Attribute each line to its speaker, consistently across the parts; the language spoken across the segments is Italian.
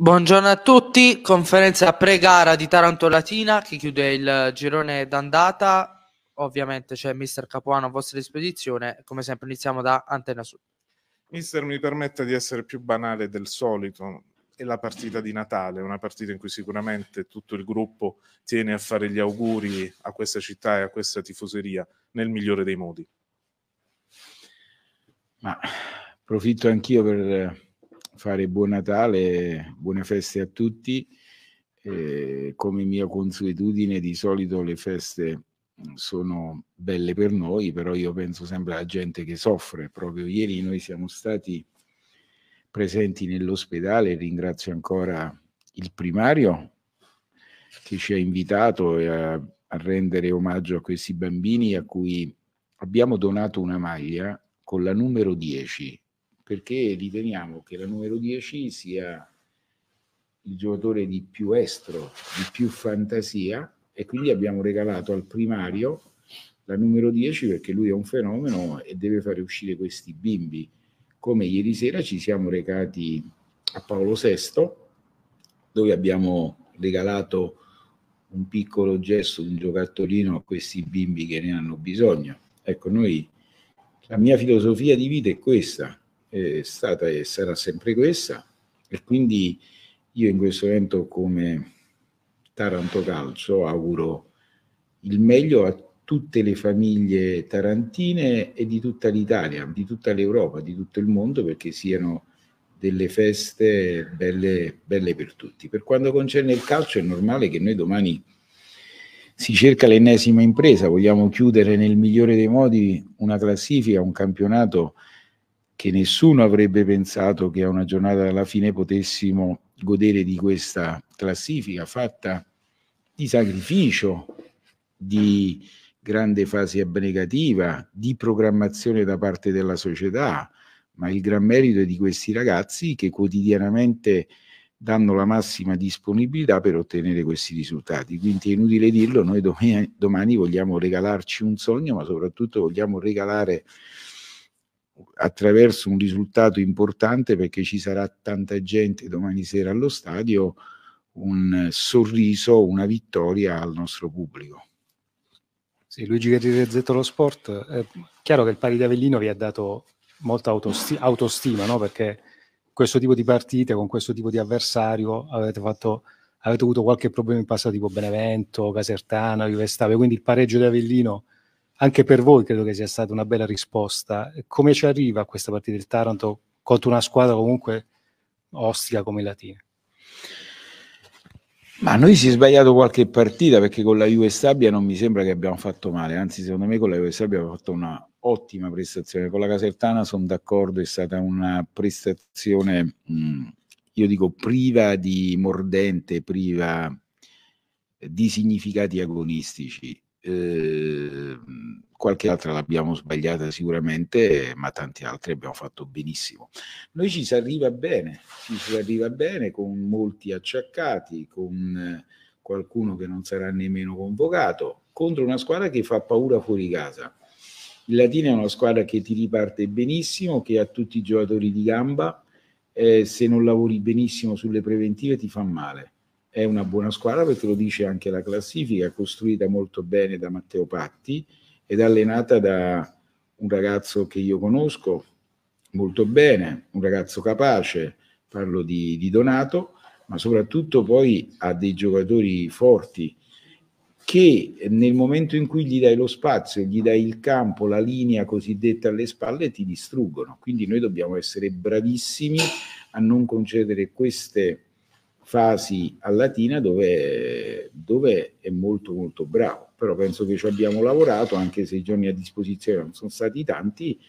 Speaker 1: Buongiorno a tutti, conferenza pre-gara di Taranto Latina che chiude il girone d'andata. Ovviamente c'è mister Capuano a vostra disposizione, come sempre iniziamo da Antena Sud.
Speaker 2: Mister, mi permetta di essere più banale del solito. È la partita di Natale, una partita in cui sicuramente tutto il gruppo tiene a fare gli auguri a questa città e a questa tifoseria nel migliore dei modi. Ma approfitto anch'io per fare buon Natale, buone feste a tutti. Eh, come mia consuetudine, di solito le feste mm, sono belle per noi, però io penso sempre alla gente che soffre. Proprio ieri noi siamo stati presenti nell'ospedale, ringrazio ancora il primario che ci ha invitato a, a rendere omaggio a questi bambini a cui abbiamo donato una maglia con la numero 10 perché riteniamo che la numero 10 sia il giocatore di più estro, di più fantasia e quindi abbiamo regalato al primario la numero 10 perché lui è un fenomeno e deve fare uscire questi bimbi. Come ieri sera ci siamo recati a Paolo VI dove abbiamo regalato un piccolo gesto, un giocattolino a questi bimbi che ne hanno bisogno. Ecco, noi la mia filosofia di vita è questa, è stata e sarà sempre questa e quindi io in questo evento come Taranto Calcio auguro il meglio a tutte le famiglie tarantine e di tutta l'Italia, di tutta l'Europa, di tutto il mondo perché siano delle feste belle, belle per tutti. Per quanto concerne il calcio è normale che noi domani si cerca l'ennesima impresa, vogliamo chiudere nel migliore dei modi una classifica, un campionato che nessuno avrebbe pensato che a una giornata dalla fine potessimo godere di questa classifica fatta di sacrificio, di grande fase abnegativa, di programmazione da parte della società, ma il gran merito è di questi ragazzi che quotidianamente danno la massima disponibilità per ottenere questi risultati. Quindi è inutile dirlo, noi domani, domani vogliamo regalarci un sogno, ma soprattutto vogliamo regalare attraverso un risultato importante perché ci sarà tanta gente domani sera allo stadio, un sorriso, una vittoria al nostro pubblico.
Speaker 3: Sì, Luigi Guerri Rezzetto lo Sport, è eh, chiaro che il pari di Avellino vi ha dato molta autosti- autostima, no? perché questo tipo di partite, con questo tipo di avversario avete, fatto, avete avuto qualche problema in passato tipo Benevento, Casertana, Juve Stabia, quindi il pareggio di Avellino anche per voi credo che sia stata una bella risposta. Come ci arriva questa partita del Taranto contro una squadra comunque ostica come la Latina?
Speaker 2: Ma noi si è sbagliato qualche partita perché con la Juve Stabia non mi sembra che abbiamo fatto male, anzi secondo me con la Juve Stabia abbiamo fatto una ottima prestazione, con la Casertana sono d'accordo, è stata una prestazione, mh, mm, io dico, priva di mordente, priva di significati agonistici. Ehm, qualche altra l'abbiamo sbagliata sicuramente, ma tanti altri abbiamo fatto benissimo. Noi ci si arriva bene, ci si arriva bene con molti acciaccati, con qualcuno che non sarà nemmeno convocato, contro una squadra che fa paura fuori casa. Il Latina è una squadra che ti riparte benissimo, che ha tutti i giocatori di gamba, eh, se non lavori benissimo sulle preventive ti fa male è una buona squadra perché lo dice anche la classifica, costruita molto bene da Matteo Patti ed allenata da un ragazzo che io conosco molto bene, un ragazzo capace, parlo di, di Donato, ma soprattutto poi ha dei giocatori forti che nel momento in cui gli dai lo spazio, gli dai il campo, la linea cosiddetta alle spalle, ti distruggono. Quindi noi dobbiamo essere bravissimi a non concedere queste fasi a Latina dove, dove è molto molto bravo, però penso che ci abbiamo lavorato anche se i giorni a disposizione non sono stati tanti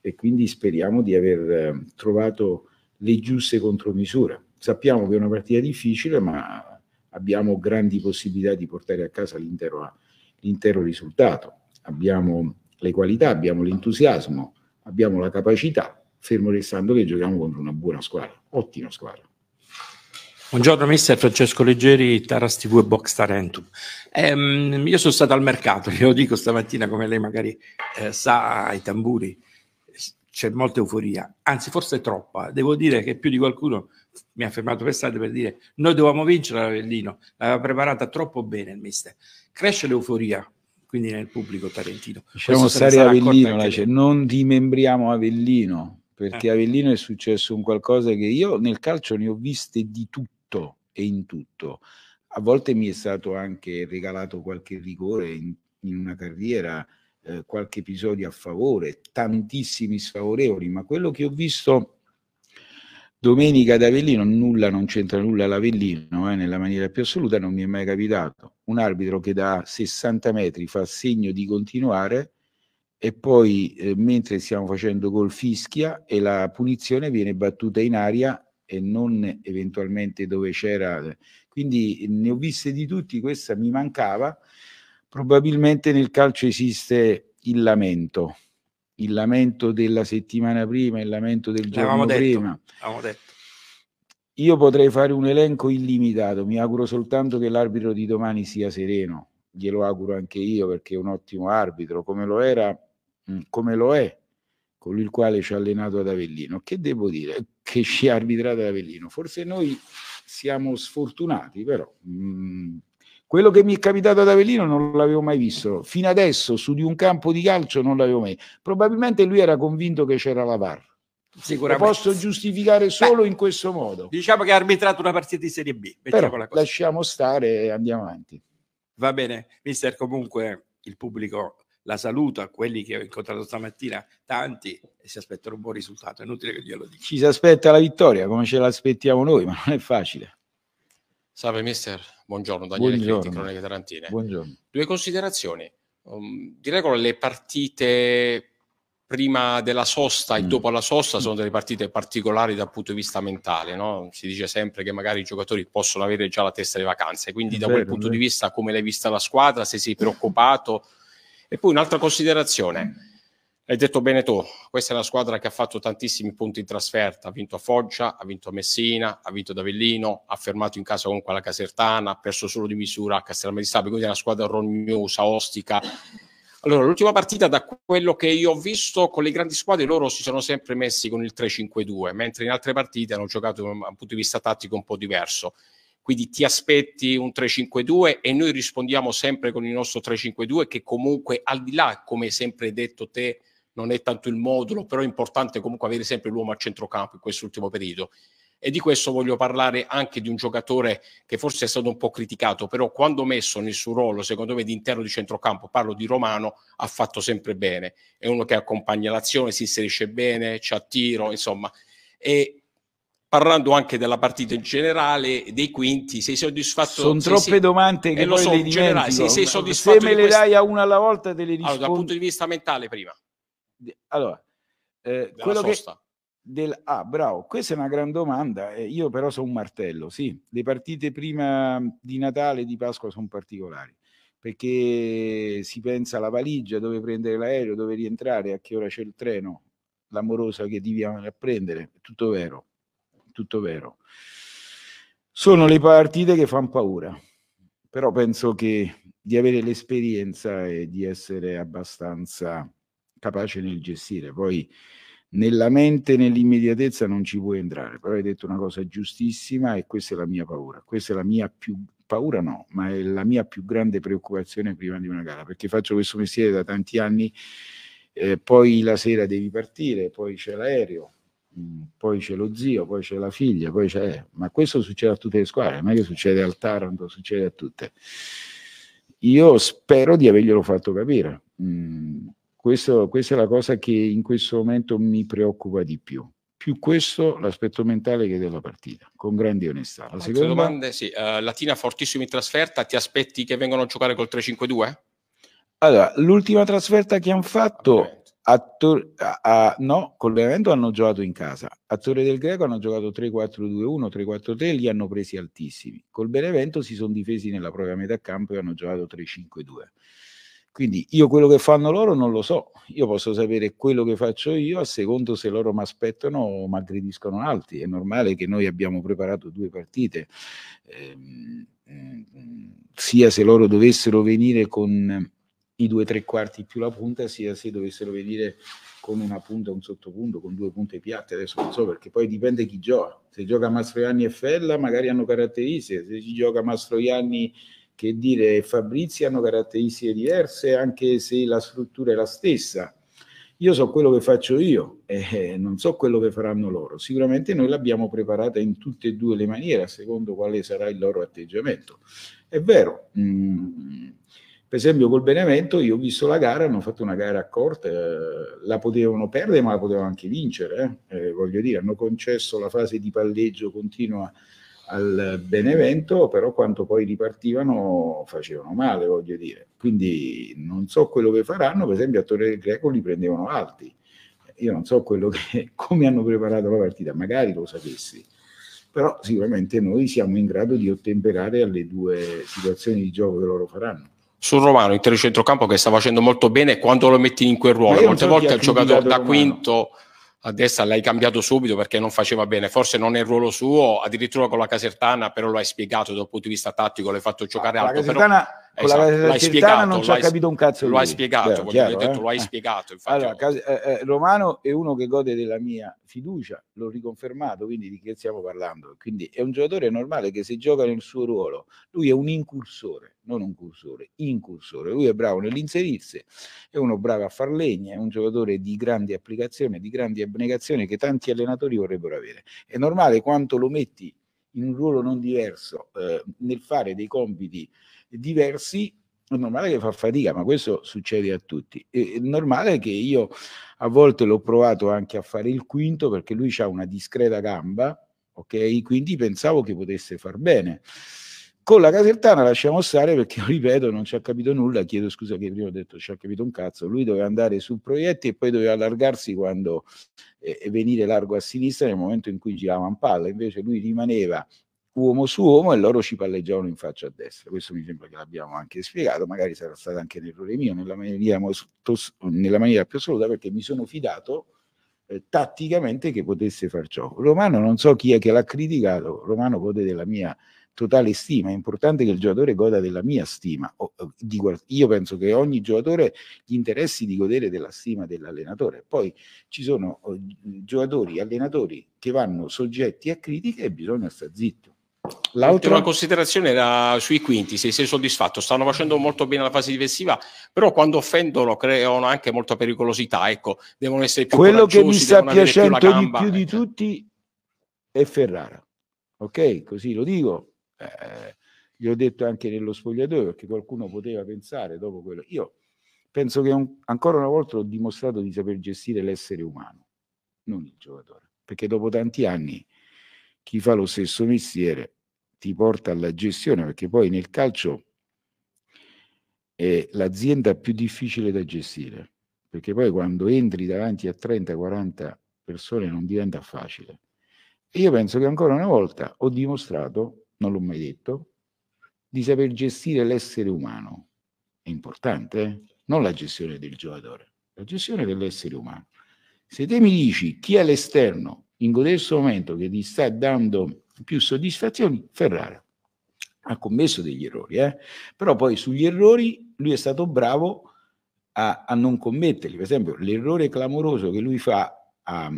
Speaker 2: e quindi speriamo di aver ehm, trovato le giuste contromisure. Sappiamo che è una partita difficile ma abbiamo grandi possibilità di portare a casa l'intero, l'intero risultato. Abbiamo le qualità, abbiamo l'entusiasmo, abbiamo la capacità, fermo restando che giochiamo contro una buona squadra, ottima squadra.
Speaker 3: Buongiorno mister Francesco Leggeri, Taras TV e Box Tarentum. Ehm, io sono stato al mercato, glielo dico stamattina come lei magari eh, sa ai tamburi, c'è molta euforia, anzi forse troppa. Devo dire che più di qualcuno mi ha fermato per strada per dire noi dovevamo vincere l'Avellino, l'aveva preparata troppo bene il mister. Cresce l'euforia, quindi nel pubblico tarentino. Diciamo stare Avellino,
Speaker 2: la, non dimembriamo Avellino, perché eh. Avellino è successo un qualcosa che io nel calcio ne ho viste di tutte tutto e in tutto. A volte mi è stato anche regalato qualche rigore in, in una carriera, eh, qualche episodio a favore, tantissimi sfavorevoli, ma quello che ho visto domenica ad Avellino, nulla, non c'entra nulla l'Avellino, eh, nella maniera più assoluta non mi è mai capitato. Un arbitro che da 60 metri fa segno di continuare e poi eh, mentre stiamo facendo gol fischia e la punizione viene battuta in aria e non eventualmente dove c'era. Quindi ne ho viste di tutti, questa mi mancava. Probabilmente nel calcio esiste il lamento, il lamento della settimana prima, il lamento del giorno detto, prima. Io potrei fare un elenco illimitato, mi auguro soltanto che l'arbitro di domani sia sereno, glielo auguro anche io perché è un ottimo arbitro, come lo era, mm, come lo è con il quale ci ha allenato ad Avellino, che devo dire? Che ci ha arbitrato ad Avellino. Forse noi siamo sfortunati, però mm, quello che mi è capitato ad Avellino non l'avevo mai visto. Fino adesso su di un campo di calcio non l'avevo mai. Probabilmente lui era convinto che c'era la VAR. Sicuramente. Lo posso giustificare solo Beh, in questo modo.
Speaker 3: Diciamo che ha arbitrato una partita di Serie B. Però,
Speaker 2: lasciamo stare e andiamo avanti.
Speaker 3: Va bene, mister, comunque il pubblico la saluto a quelli che ho incontrato stamattina, tanti, e si aspettano un buon risultato. È inutile che glielo dica.
Speaker 2: Ci si aspetta la vittoria, come ce l'aspettiamo noi, ma non è facile.
Speaker 3: Salve mister, buongiorno Daniele buongiorno. Chieti, Cronache Buongiorno. Due considerazioni. Um, di regola le partite prima della sosta e mm. dopo la sosta sono delle partite particolari dal punto di vista mentale, no? si dice sempre che magari i giocatori possono avere già la testa di vacanze, quindi da quel punto di vista come l'hai vista la squadra, se sei preoccupato e poi un'altra considerazione. Hai detto bene tu, questa è una squadra che ha fatto tantissimi punti in trasferta, ha vinto a Foggia, ha vinto a Messina, ha vinto ad Avellino, ha fermato in casa comunque la Casertana, ha perso solo di misura a Castelmare di Stabile, quindi è una squadra rognosa, ostica. Allora, l'ultima partita, da quello che io ho visto, con le grandi squadre loro si sono sempre messi con il 3-5-2, mentre in altre partite hanno giocato da un punto di vista tattico un po' diverso. Quindi ti aspetti un 352 e noi rispondiamo sempre con il nostro 352 che comunque al di là, come sempre hai detto te, non è tanto il modulo, però è importante comunque avere sempre l'uomo a centrocampo in quest'ultimo periodo. E di questo voglio parlare anche di un giocatore che forse è stato un po' criticato, però quando messo nel suo ruolo, secondo me, di interno di centrocampo, parlo di Romano, ha fatto sempre bene. È uno che accompagna l'azione, si inserisce bene, c'ha tiro, insomma. E parlando anche della partita in generale, dei quinti, sei soddisfatto? Sono troppe sei,
Speaker 2: domande eh, che lo so, in generale, sei, sei soddisfatto Se me le dai a
Speaker 3: una alla volta te le rispondo. Allora, dal punto di vista mentale prima.
Speaker 2: Allora, eh, quello sosta. che... Del... Ah, bravo, questa è una gran domanda. Eh, io però sono un martello, sì. Le partite prima di Natale e di Pasqua sono particolari perché si pensa alla valigia, dove prendere l'aereo, dove rientrare, a che ora c'è il treno, l'amorosa che ti viene a prendere, è tutto vero tutto vero. Sono le partite che fanno paura, però penso che di avere l'esperienza e di essere abbastanza capace nel gestire. Poi nella mente, nell'immediatezza non ci puoi entrare, però hai detto una cosa giustissima e questa è la mia paura. Questa è la mia più paura no, ma è la mia più grande preoccupazione prima di una gara, perché faccio questo mestiere da tanti anni, eh, poi la sera devi partire, poi c'è l'aereo, Mm, poi c'è lo zio, poi c'è la figlia, poi c'è... Ma questo succede a tutte le squadre, non è che succede al Taranto, succede a tutte. Io spero di averglielo fatto capire. Mm, questo, questa è la cosa che in questo momento mi preoccupa di più. Più questo l'aspetto mentale che della partita, con grande onestà. La seconda domanda,
Speaker 3: sì. Uh, Latina fortissimo in trasferta, ti aspetti che vengano a giocare col 3-5-2?
Speaker 2: Allora, l'ultima trasferta che hanno fatto... Okay a, Tor- a, a no, con l'Evento hanno giocato in casa. A Torre del Greco hanno giocato 3-4-2-1, 3-4-3, li hanno presi altissimi. Col Benevento si sono difesi nella propria metà campo e hanno giocato 3-5-2. Quindi io quello che fanno loro non lo so, io posso sapere quello che faccio io a secondo se loro mi aspettano o mi aggrediscono altri. È normale che noi abbiamo preparato due partite, eh, sia se loro dovessero venire con i due tre quarti più la punta, sia se dovessero venire con una punta un sottopunto, con due punte piatte, adesso non so perché poi dipende chi gioca. Se gioca Mastroianni e Fella magari hanno caratteristiche, se ci gioca Mastroianni che dire Fabrizi hanno caratteristiche diverse anche se la struttura è la stessa. Io so quello che faccio io e non so quello che faranno loro. Sicuramente noi l'abbiamo preparata in tutte e due le maniere, secondo quale sarà il loro atteggiamento. È vero, mh, mm, per esempio col Benevento io ho visto la gara, hanno fatto una gara accorta, eh, la potevano perdere ma la potevano anche vincere, eh. eh. voglio dire, hanno concesso la fase di palleggio continua al Benevento, però quanto poi ripartivano facevano male, voglio dire. Quindi non so quello che faranno, per esempio a Torre del Greco li prendevano alti. Io non so che, come hanno preparato la partita, magari lo sapessi, però sicuramente noi siamo in grado di ottemperare alle due situazioni di gioco che loro
Speaker 3: faranno sul Romano, intero centrocampo che sta facendo molto bene quando lo metti in quel ruolo. Molte volte il giocatore da Romano. quinto a destra l'hai cambiato subito perché non faceva bene, forse non è il ruolo suo, addirittura con la Casertana, però lo hai spiegato dal punto di vista tattico, l'hai fatto giocare ah, alto. La Casertana però... Con esatto, la l'hai spiegato, non ci ha capito un cazzo. Lo hai spiegato, Beh, chiaro, detto, eh? lo hai spiegato. Infatti, allora,
Speaker 2: ho... Eh, eh, Romano è uno che gode della mia fiducia, l'ho riconfermato, quindi di che stiamo parlando? Quindi è un giocatore normale che se gioca nel suo ruolo, lui è un incursore, non un cursore, incursore, lui è bravo nell'inserirsi, è uno bravo a far legna, è un giocatore di grande applicazione, di grande abnegazione che tanti allenatori vorrebbero avere. È normale quanto lo metti in un ruolo non diverso, eh, nel fare dei compiti diversi, è normale che fa fatica, ma questo succede a tutti. È normale che io a volte l'ho provato anche a fare il quinto perché lui ha una discreta gamba, ok? Quindi pensavo che potesse far bene. Con la Casertana lasciamo stare perché, ripeto, non ci ha capito nulla, chiedo scusa che prima ho detto ci ha capito un cazzo, lui doveva andare su proietti e poi doveva allargarsi quando eh, venire largo a sinistra nel momento in cui girava in palla, invece lui rimaneva uomo su uomo e loro ci palleggiavano in faccia a destra. Questo mi sembra che l'abbiamo anche spiegato, magari sarà stato anche un errore mio nella maniera, nella maniera più assoluta perché mi sono fidato eh, tatticamente che potesse far ciò. Romano non so chi è che l'ha criticato, Romano gode della mia totale stima, è importante che il giocatore goda della mia stima. Eh, io penso che ogni giocatore gli interessi di godere della stima dell'allenatore. Poi ci sono oh, giocatori, allenatori che vanno soggetti a critiche e bisogna stare zitto. L'altra L'ultima
Speaker 3: considerazione era sui quinti, se sei soddisfatto, stanno facendo molto bene la fase difensiva, però quando offendono creano anche molta pericolosità, ecco, devono essere più Quello che mi sta piacendo più di, più
Speaker 2: di tutti è Ferrara, ok? Così lo dico, eh, ho detto anche nello spogliatoio perché qualcuno poteva pensare dopo quello. Io penso che un, ancora una volta ho dimostrato di saper gestire l'essere umano, non il giocatore, perché dopo tanti anni chi fa lo stesso mestiere ti porta alla gestione, perché poi nel calcio è l'azienda più difficile da gestire, perché poi quando entri davanti a 30-40 persone non diventa facile. E io penso che ancora una volta ho dimostrato non l'ho mai detto, di saper gestire l'essere umano. È importante, eh? non la gestione del giocatore, la gestione dell'essere umano. Se te mi dici chi è l'esterno in questo momento che ti sta dando più soddisfazioni, Ferrara ha commesso degli errori, eh? però poi sugli errori lui è stato bravo a, a, non commetterli. Per esempio, l'errore clamoroso che lui fa a,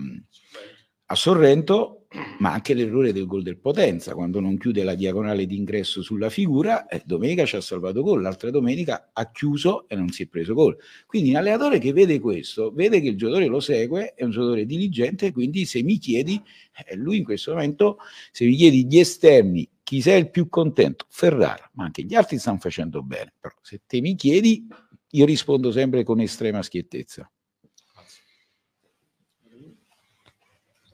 Speaker 2: a Sorrento ma anche l'errore del gol del Potenza, quando non chiude la diagonale d'ingresso sulla figura, eh, domenica ci ha salvato gol, l'altra domenica ha chiuso e non si è preso gol. Quindi un allenatore che vede questo, vede che il giocatore lo segue, è un giocatore diligente, quindi se mi chiedi, eh, lui in questo momento, se mi chiedi gli esterni, chi sei il più contento? Ferrara, ma anche gli altri stanno facendo bene, però se te mi chiedi, io rispondo sempre con estrema schiettezza.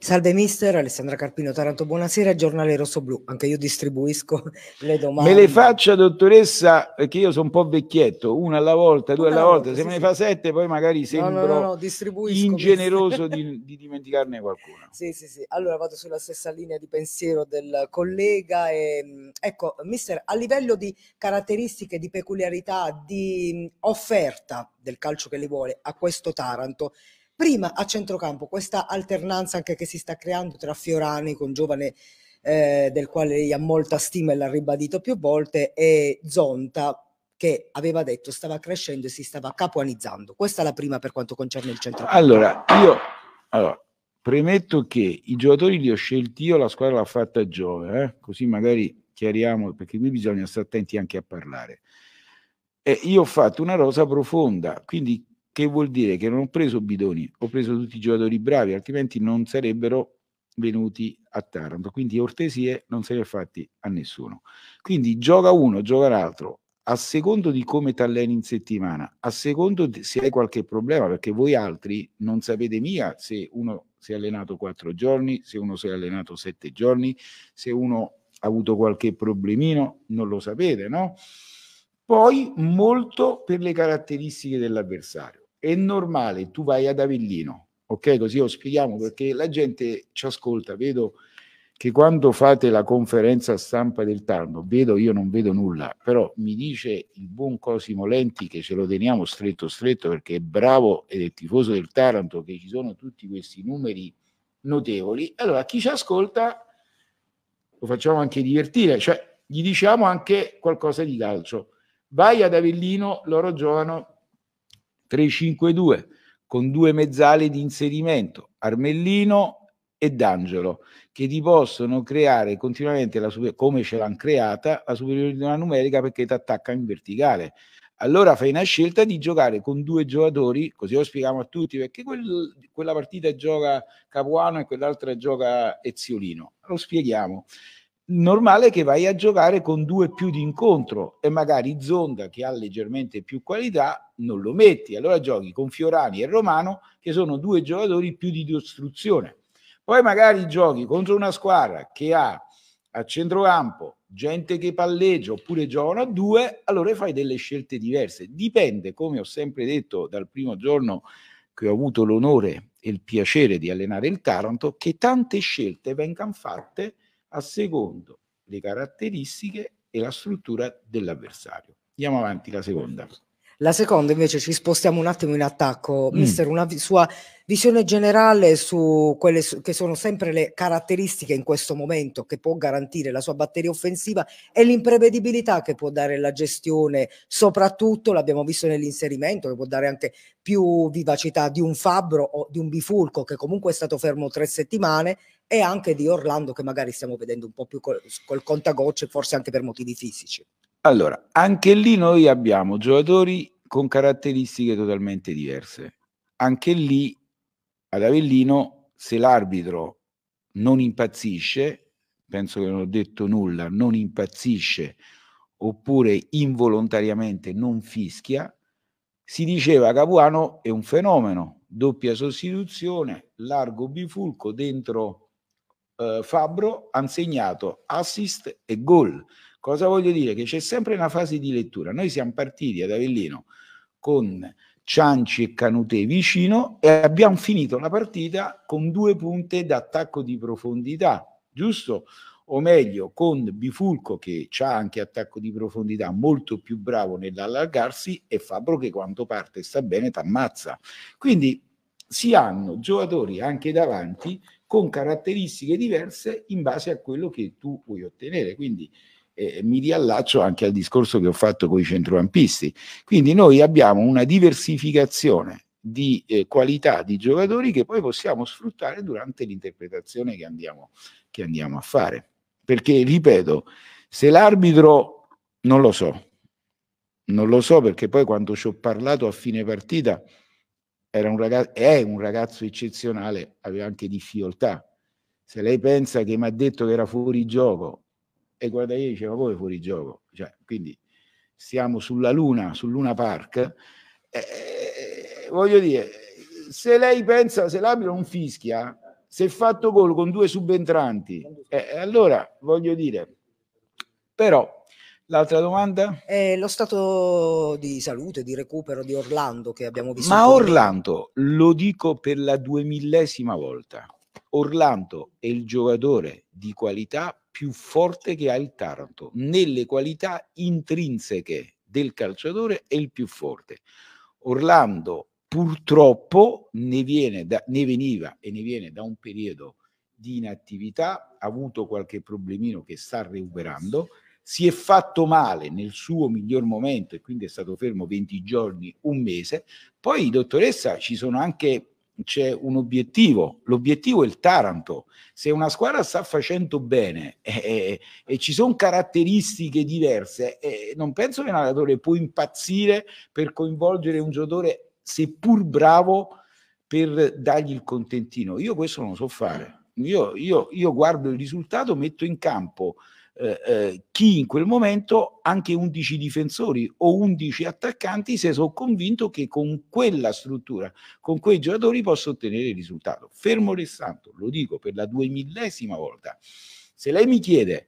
Speaker 1: Salve mister, Alessandra Carpino, Taranto, buonasera, giornale rosso-blu, anche io distribuisco le domande. Me le
Speaker 2: faccia dottoressa, perché io sono un po' vecchietto, una alla volta, due no, alla volta, se sì. me ne fa sette poi
Speaker 1: magari sembro no, no, no ingeneroso di, di, dimenticarne qualcuno. Sì, sì, sì, allora vado sulla stessa linea di pensiero del collega e, mm, ecco mister, a livello di caratteristiche, di peculiarità, di mm, offerta del calcio che le vuole a questo Taranto, Prima a centrocampo, questa alternanza anche che si sta creando tra Fiorani con giovane eh, del quale lei ha molta stima e l'ha ribadito più volte, e Zonta che aveva detto stava crescendo e si stava capuanizzando. Questa è la prima per quanto concerne il centrocampo. Allora,
Speaker 2: io allora, premetto che i giocatori li ho scelti io, la squadra l'ha fatta Giove eh? così magari chiariamo, perché qui bisogna stare attenti anche a parlare. Eh, io ho fatto una rosa profonda, quindi che vuol dire che non ho preso Bidoni, ho preso tutti i giocatori bravi, altrimenti non sarebbero venuti a Taranto. Quindi ortesie non se ne ha fatti a nessuno. Quindi gioca uno, gioca l'altro, a secondo di come t'alleni in settimana, a secondo di, se hai qualche problema, perché voi altri non sapete mica se uno si è allenato quattro giorni, se uno si è allenato sette giorni, se uno ha avuto qualche problemino, non lo sapete, no? Poi molto per le caratteristiche dell'avversario è normale, tu vai ad Avellino, ok? Così lo spieghiamo perché la gente ci ascolta, vedo che quando fate la conferenza stampa del Tarno, vedo, io non vedo nulla, però mi dice il buon Cosimo Lenti che ce lo teniamo stretto stretto perché è bravo ed è tifoso del Taranto, che ci sono tutti questi numeri notevoli. Allora, chi ci ascolta lo facciamo anche divertire, cioè gli diciamo anche qualcosa di calcio. Vai ad Avellino, loro giocano 3-5-2 con due mezzali di inserimento, Armellino e D'Angelo, che ti possono creare continuamente, la super- come ce l'hanno creata, la superiorità numerica perché ti attacca in verticale. Allora fai una scelta di giocare con due giocatori, così lo spieghiamo a tutti, perché quel, quella partita gioca Capuano e quell'altra gioca Eziolino. Lo spieghiamo normale che vai a giocare con due più di incontro e magari Zonda che ha leggermente più qualità non lo metti, allora giochi con Fiorani e Romano che sono due giocatori più di distruzione. Poi magari giochi contro una squadra che ha a centrocampo gente che palleggia oppure giocano a due, allora fai delle scelte diverse. Dipende, come ho sempre detto dal primo giorno che ho avuto l'onore e il piacere di allenare il Taranto, che tante scelte vengano fatte a secondo le caratteristiche e la struttura dell'avversario. Andiamo avanti, la seconda.
Speaker 1: La seconda invece ci spostiamo un attimo in attacco, mm. mister, una vi- sua visione generale su quelle su- che sono sempre le caratteristiche in questo momento che può garantire la sua batteria offensiva e l'imprevedibilità che può dare la gestione, soprattutto l'abbiamo visto nell'inserimento, che può dare anche più vivacità di un Fabbro o di un Bifulco che comunque è stato fermo tre settimane e anche di Orlando che magari stiamo vedendo un po' più col, col contagocce, forse anche per motivi fisici.
Speaker 2: Allora, anche lì noi abbiamo giocatori con caratteristiche totalmente diverse. Anche lì ad Avellino, se l'arbitro non impazzisce, penso che non ho detto nulla, non impazzisce oppure involontariamente non fischia, si diceva Capuano è un fenomeno, doppia sostituzione, largo bifulco, dentro eh, Fabbro ha segnato assist e gol. Cosa voglio dire? Che c'è sempre una fase di lettura. Noi siamo partiti ad Avellino con Cianci e Canute vicino e abbiamo finito la partita con due punte d'attacco di profondità, giusto? O meglio, con Bifulco che ha anche attacco di profondità, molto più bravo nell'allargarsi, e Fabbro che quando parte sta bene, ti ammazza. Quindi si hanno giocatori anche davanti con caratteristiche diverse in base a quello che tu vuoi ottenere. Quindi eh, mi riallaccio anche al discorso che ho fatto con i centrocampisti. Quindi noi abbiamo una diversificazione di eh, qualità di giocatori che poi possiamo sfruttare durante l'interpretazione che andiamo, che andiamo a fare. Perché, ripeto, se l'arbitro, non lo so, non lo so perché poi quando ci ho parlato a fine partita era un ragazzo, è un ragazzo eccezionale, aveva anche difficoltà. Se lei pensa che mi ha detto che era fuori gioco, e guarda io diceva come fuori gioco? Cioè, quindi siamo sulla Luna, sul Luna Park, eh, voglio dire, se lei pensa, se l'arbitro non fischia, se è fatto gol con due subentranti, eh, allora
Speaker 1: voglio dire, però L'altra
Speaker 2: domanda?
Speaker 1: Eh, lo stato di salute, di recupero di Orlando che abbiamo visto. Ma
Speaker 2: Orlando, lo dico per la duemillesima volta, Orlando è il giocatore di qualità più forte che ha il Taranto. Nelle qualità intrinseche del calciatore è il più forte. Orlando purtroppo ne, da, ne veniva e ne viene da un periodo di inattività, ha avuto qualche problemino che sta recuperando si è fatto male nel suo miglior momento e quindi è stato fermo 20 giorni, un mese. Poi, dottoressa, ci sono anche c'è un obiettivo, l'obiettivo è il Taranto. Se una squadra sta facendo bene e, e, eh, eh, e ci sono caratteristiche diverse, eh, non penso che un allenatore può impazzire per coinvolgere un giocatore seppur bravo per dargli il contentino. Io questo non lo so fare. Io, io, io guardo il risultato, metto in campo eh, eh, chi in quel momento anche 11 difensori o 11 attaccanti si sono convinto che con quella struttura, con quei giocatori posso ottenere il risultato. Fermo restando, lo dico per la duemillesima volta, se lei mi chiede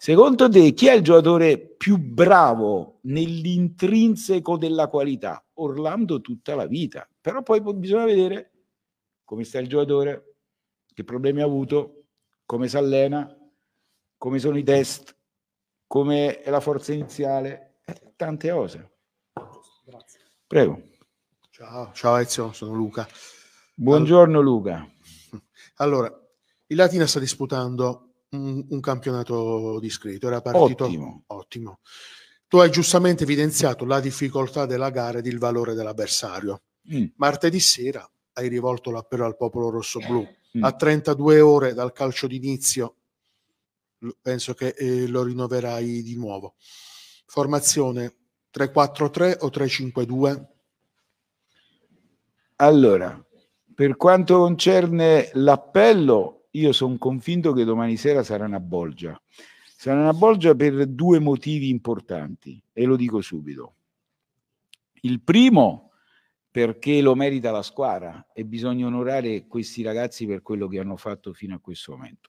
Speaker 2: Secondo te chi è il giocatore più bravo nell'intrinseco della qualità? Orlando tutta la vita, però poi bisogna vedere come sta il giocatore, che problemi ha avuto, come si allena, come sono i test, come è la forza iniziale, eh, tante cose. Grazie. Prego. Ciao, ciao Ezio, sono Luca. Buongiorno allora, Luca. Allora, il Latina sta disputando un, un
Speaker 3: campionato discreto, era partito ottimo. ottimo. Tu hai giustamente evidenziato la difficoltà della gara ed il valore dell'avversario. Mm. Martedì sera hai rivolto l'appello al popolo rossoblù. Mm. A 32 ore dal calcio d'inizio penso che eh, lo rinnoverai di nuovo. Formazione 3-4-3 o 3-5-2?
Speaker 2: Allora, per quanto concerne l'appello, io sono convinto che domani sera sarà una bolgia. Sarà una bolgia per due motivi importanti e lo dico subito. Il primo perché lo merita la squadra e bisogna onorare questi ragazzi per quello che hanno fatto fino a questo momento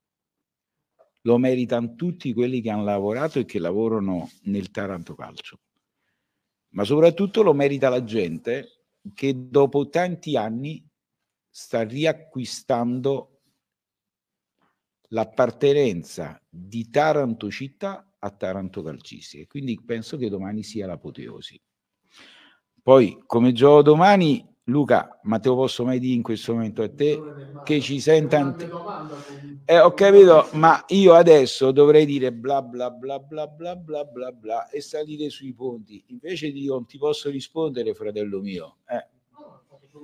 Speaker 2: lo meritano tutti quelli che hanno lavorato e che lavorano nel Taranto Calcio. Ma soprattutto lo merita la gente che dopo tanti anni sta riacquistando l'appartenenza di Taranto città a Taranto Calcisi e quindi penso che domani sia l'apoteosi. Poi come gioco domani Luca, ma te lo posso mai dire in questo momento a te che ci senta ante... eh, ho capito, ma io adesso dovrei dire bla bla bla bla bla bla bla bla e salire sui ponti. Invece di dico non ti posso rispondere, fratello mio. Eh.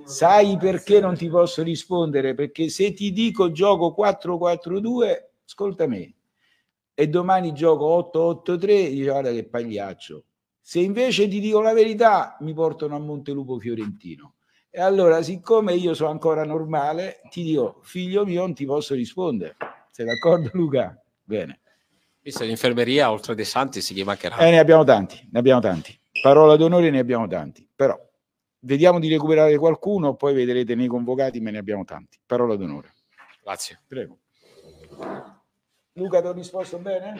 Speaker 2: Sai perché non ti posso rispondere? Perché se ti dico gioco 4-4-2, ascolta me. E domani gioco 8-8-3, dici guarda che pagliaccio. Se invece ti dico la verità, mi portano a Montelupo Fiorentino. E allora, siccome io sono ancora normale, ti dico, figlio mio, non ti posso rispondere. Sei d'accordo, Luca? Bene.
Speaker 3: Visto l'infermeria, oltre a Santi, si mancherà.
Speaker 2: Eh, ne abbiamo tanti, ne abbiamo tanti. Parola d'onore ne abbiamo tanti. Però, vediamo di recuperare qualcuno, poi vedrete nei convocati, me ne
Speaker 1: abbiamo tanti. Parola d'onore.
Speaker 2: Grazie. Prego. Luca, ti ho risposto bene?